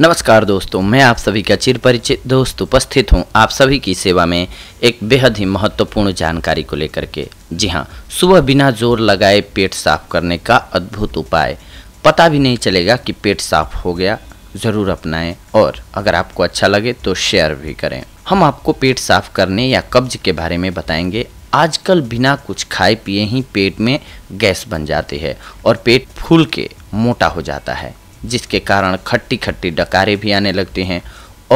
नमस्कार दोस्तों मैं आप सभी का चिर परिचित दोस्त उपस्थित हूं आप सभी की सेवा में एक बेहद ही महत्वपूर्ण जानकारी को लेकर के जी हां सुबह बिना जोर लगाए पेट साफ करने का अद्भुत उपाय पता भी नहीं चलेगा कि पेट साफ हो गया ज़रूर अपनाएं और अगर आपको अच्छा लगे तो शेयर भी करें हम आपको पेट साफ करने या कब्ज के बारे में बताएंगे आजकल बिना कुछ खाए पिए ही पेट में गैस बन जाती है और पेट फूल के मोटा हो जाता है जिसके कारण खट्टी खट्टी डकारे भी आने लगती हैं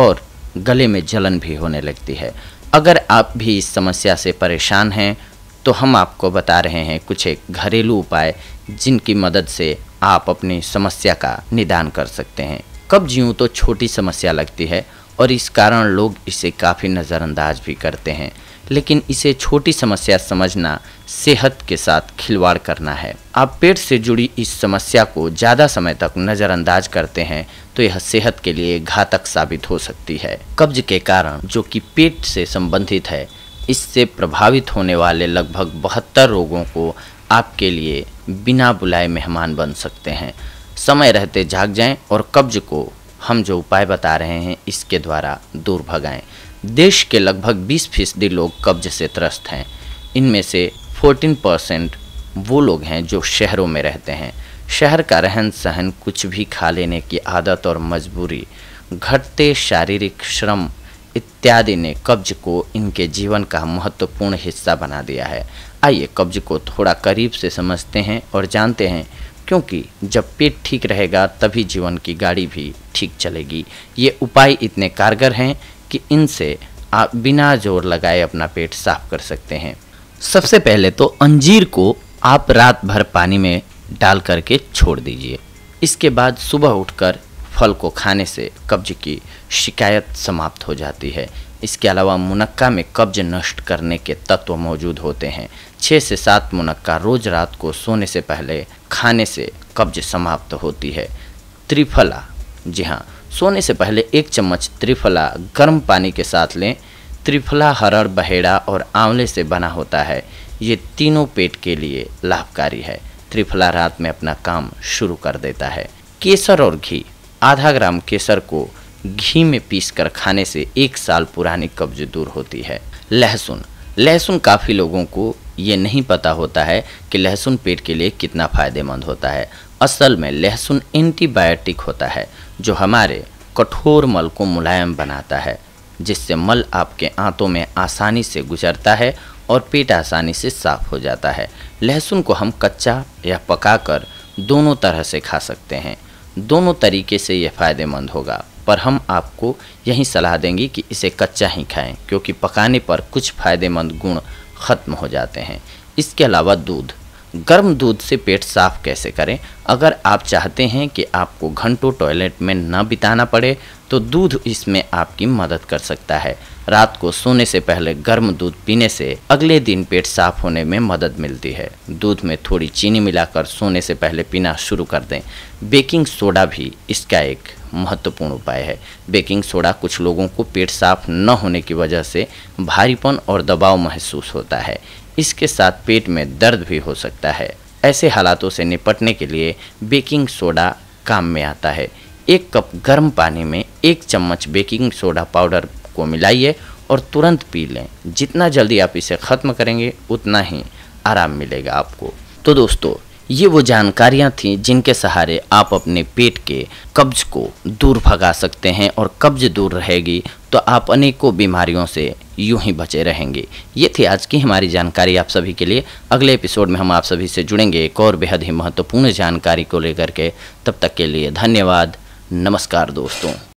और गले में जलन भी होने लगती है अगर आप भी इस समस्या से परेशान हैं तो हम आपको बता रहे हैं कुछ एक घरेलू उपाय जिनकी मदद से आप अपनी समस्या का निदान कर सकते हैं कब्ज यूँ तो छोटी समस्या लगती है और इस कारण लोग इसे काफ़ी नज़रअंदाज भी करते हैं लेकिन इसे छोटी समस्या समझना सेहत के साथ खिलवाड़ करना है आप पेट से जुड़ी इस समस्या को ज़्यादा समय तक नज़रअंदाज करते हैं तो यह सेहत के लिए घातक साबित हो सकती है कब्ज के कारण जो कि पेट से संबंधित है इससे प्रभावित होने वाले लगभग बहत्तर रोगों को आपके लिए बिना बुलाए मेहमान बन सकते हैं समय रहते जाग जाएं और कब्ज को हम जो उपाय बता रहे हैं इसके द्वारा दूर भगाएं देश के लगभग 20 फीसदी लोग कब्ज से त्रस्त हैं इनमें से 14 परसेंट वो लोग हैं जो शहरों में रहते हैं शहर का रहन सहन कुछ भी खा लेने की आदत और मजबूरी घटते शारीरिक श्रम इत्यादि ने कब्ज को इनके जीवन का महत्वपूर्ण हिस्सा बना दिया है आइए कब्ज को थोड़ा करीब से समझते हैं और जानते हैं क्योंकि जब पेट ठीक रहेगा तभी जीवन की गाड़ी भी ठीक चलेगी ये उपाय इतने कारगर हैं कि इनसे आप बिना जोर लगाए अपना पेट साफ कर सकते हैं सबसे पहले तो अंजीर को आप रात भर पानी में डाल करके छोड़ दीजिए इसके बाद सुबह उठकर फल को खाने से कब्ज की शिकायत समाप्त हो जाती है इसके अलावा मुनक्का में कब्ज नष्ट करने के तत्व मौजूद होते हैं छः से सात मुनक्का रोज़ रात को सोने से पहले खाने से कब्ज समाप्त होती है त्रिफला जी हाँ सोने से पहले एक चम्मच त्रिफला गर्म पानी के साथ लें त्रिफला हरड़ बहेड़ा और आंवले से बना होता है ये तीनों पेट के लिए लाभकारी है त्रिफला रात में अपना काम शुरू कर देता है केसर और घी आधा ग्राम केसर को घी में पीस कर खाने से एक साल पुरानी कब्ज दूर होती है लहसुन लहसुन काफ़ी लोगों को ये नहीं पता होता है कि लहसुन पेट के लिए कितना फ़ायदेमंद होता है असल में लहसुन एंटीबायोटिक होता है जो हमारे कठोर मल को मुलायम बनाता है जिससे मल आपके आंतों में आसानी से गुजरता है और पेट आसानी से साफ हो जाता है लहसुन को हम कच्चा या पकाकर दोनों तरह से खा सकते हैं दोनों तरीके से यह फ़ायदेमंद होगा पर हम आपको यही सलाह देंगे कि इसे कच्चा ही खाएं क्योंकि पकाने पर कुछ फ़ायदेमंद गुण ख़त्म हो जाते हैं इसके अलावा दूध गर्म दूध से पेट साफ कैसे करें अगर आप चाहते हैं कि आपको घंटों टॉयलेट में न बिताना पड़े तो दूध इसमें आपकी मदद कर सकता है रात को सोने से पहले गर्म दूध पीने से अगले दिन पेट साफ होने में मदद मिलती है दूध में थोड़ी चीनी मिलाकर सोने से पहले पीना शुरू कर दें बेकिंग सोडा भी इसका एक महत्वपूर्ण उपाय है बेकिंग सोडा कुछ लोगों को पेट साफ न होने की वजह से भारीपन और दबाव महसूस होता है इसके साथ पेट में दर्द भी हो सकता है ऐसे हालातों से निपटने के लिए बेकिंग सोडा काम में आता है एक कप गर्म पानी में एक चम्मच बेकिंग सोडा पाउडर को मिलाइए और तुरंत पी लें जितना जल्दी आप इसे ख़त्म करेंगे उतना ही आराम मिलेगा आपको तो दोस्तों ये वो जानकारियाँ थीं जिनके सहारे आप अपने पेट के कब्ज को दूर भगा सकते हैं और कब्ज दूर रहेगी तो आप अनेकों बीमारियों से यूं ही बचे रहेंगे ये थी आज की हमारी जानकारी आप सभी के लिए अगले एपिसोड में हम आप सभी से जुड़ेंगे एक और बेहद ही महत्वपूर्ण जानकारी को लेकर के तब तक के लिए धन्यवाद नमस्कार दोस्तों